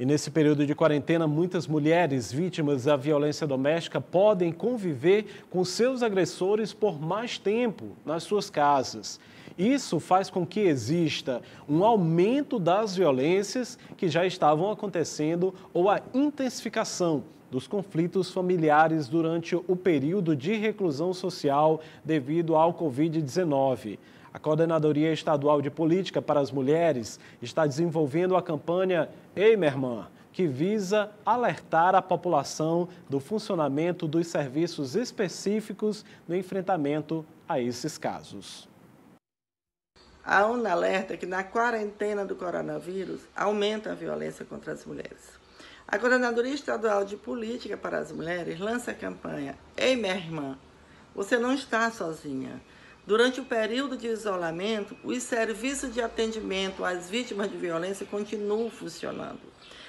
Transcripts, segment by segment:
E nesse período de quarentena, muitas mulheres vítimas da violência doméstica podem conviver com seus agressores por mais tempo nas suas casas. Isso faz com que exista um aumento das violências que já estavam acontecendo ou a intensificação dos conflitos familiares durante o período de reclusão social devido ao Covid-19. A Coordenadoria Estadual de Política para as Mulheres está desenvolvendo a campanha Ei, minha irmã, que visa alertar a população do funcionamento dos serviços específicos no enfrentamento a esses casos. A ONU alerta que na quarentena do coronavírus aumenta a violência contra as mulheres. A Coordenadoria Estadual de Política para as Mulheres lança a campanha Ei, minha irmã, você não está sozinha. Durante o período de isolamento, os serviços de atendimento às vítimas de violência continuam funcionando.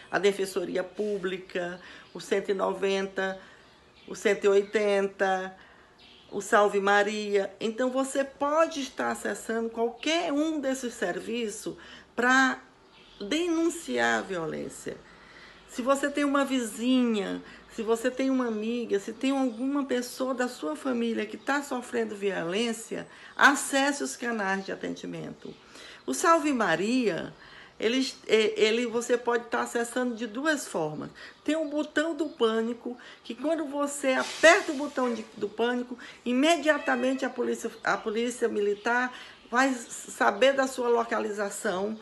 A Defensoria Pública, o 190, o 180, o Salve Maria. Então você pode estar acessando qualquer um desses serviços para denunciar a violência. Se você tem uma vizinha, se você tem uma amiga, se tem alguma pessoa da sua família que está sofrendo violência, acesse os canais de atendimento. O Salve Maria, ele, ele você pode estar tá acessando de duas formas. Tem um botão do pânico, que quando você aperta o botão de, do pânico, imediatamente a polícia, a polícia militar vai saber da sua localização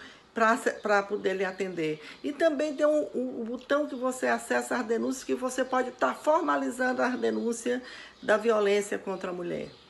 para poder lhe atender. E também tem um, um, um, botão que você acessa as denúncias, que você pode estar tá formalizando as denúncias da violência contra a mulher.